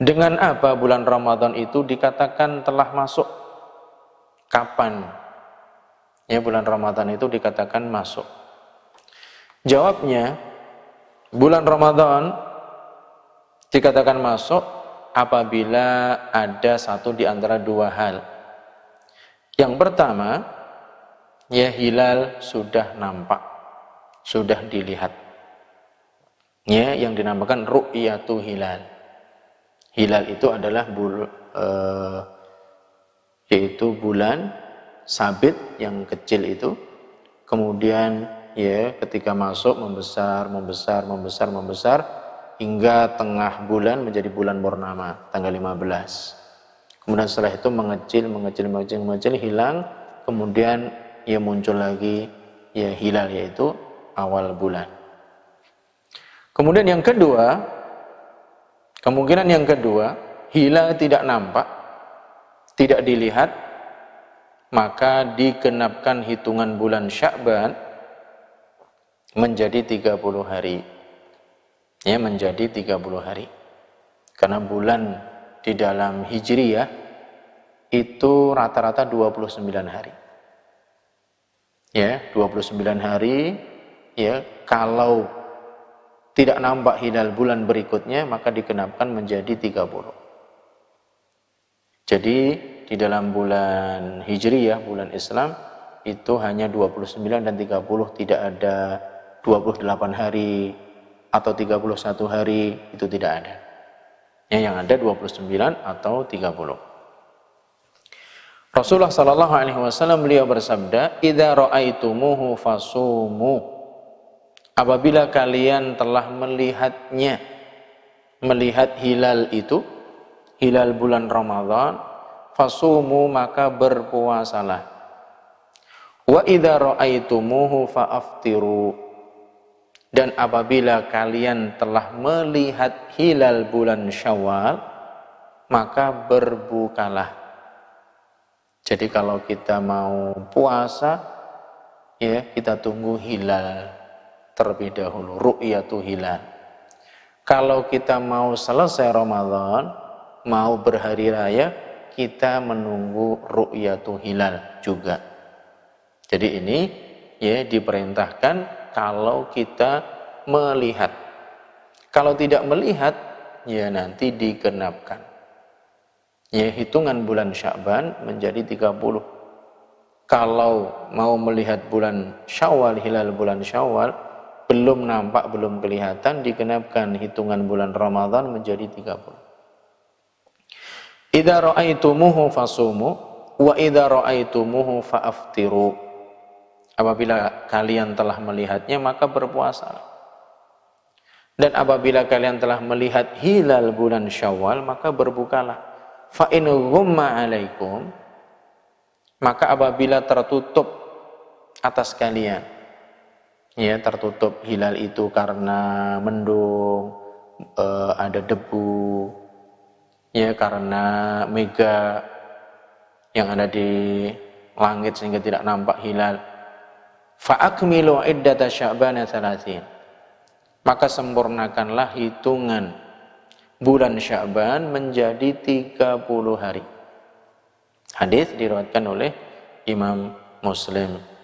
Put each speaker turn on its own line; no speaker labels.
Dengan apa bulan Ramadan itu dikatakan telah masuk? Kapan? Ya bulan Ramadan itu dikatakan masuk. Jawabnya, bulan Ramadan dikatakan masuk apabila ada satu di antara dua hal. Yang pertama, ya hilal sudah nampak, sudah dilihat. Ya, yang dinamakan ru'yatu hilal hilal itu adalah bul, eh, yaitu bulan sabit yang kecil itu kemudian ya ketika masuk membesar membesar membesar membesar hingga tengah bulan menjadi bulan purnama tanggal 15 kemudian setelah itu mengecil mengecil mengecil mengecil hilang kemudian ya muncul lagi ya hilal yaitu awal bulan kemudian yang kedua Kemungkinan yang kedua, hilal tidak nampak, tidak dilihat, maka dikenapkan hitungan bulan Syakban menjadi 30 hari. Ya, menjadi 30 hari. Karena bulan di dalam Hijriyah itu rata-rata 29 hari. Ya, 29 hari ya kalau tidak nampak hilal bulan berikutnya maka dikenapkan menjadi 30. Jadi di dalam bulan Hijriyah, bulan Islam itu hanya 29 dan 30 tidak ada 28 hari atau 31 hari itu tidak ada. Ya, yang ada 29 atau 30. Rasulullah Shallallahu Alaihi Wasallam beliau bersabda, "Idza ra'aitumuhu fasumu." apabila kalian telah melihatnya melihat hilal itu hilal bulan Ramadan fasumu maka berpuasalah wa idza ra'aitumuhu fa'aftiru dan apabila kalian telah melihat hilal bulan Syawal maka berbukalah jadi kalau kita mau puasa ya kita tunggu hilal terlebih dahulu ru'yatu hilal kalau kita mau selesai Ramadan mau berhari raya kita menunggu ru'yatu hilal juga jadi ini ya diperintahkan kalau kita melihat kalau tidak melihat ya nanti digenapkan ya hitungan bulan Sya'ban menjadi 30 kalau mau melihat bulan Syawal hilal bulan Syawal belum nampak, belum kelihatan dikenapkan hitungan bulan Ramadan menjadi 30. Idza ra'aitumuhu fasumu wa idza ra'aitumuhu fa'aftiru. Apabila kalian telah melihatnya maka berpuasa. Dan apabila kalian telah melihat hilal bulan Syawal maka berbukalah. Fa in ghumma 'alaikum maka apabila tertutup atas kalian ya tertutup hilal itu karena mendung e, ada debu ya karena mega yang ada di langit sehingga tidak nampak hilal fa'akmilu iddata sya'bana salasin maka sempurnakanlah hitungan bulan sya'ban menjadi 30 hari hadis diriwayatkan oleh Imam Muslim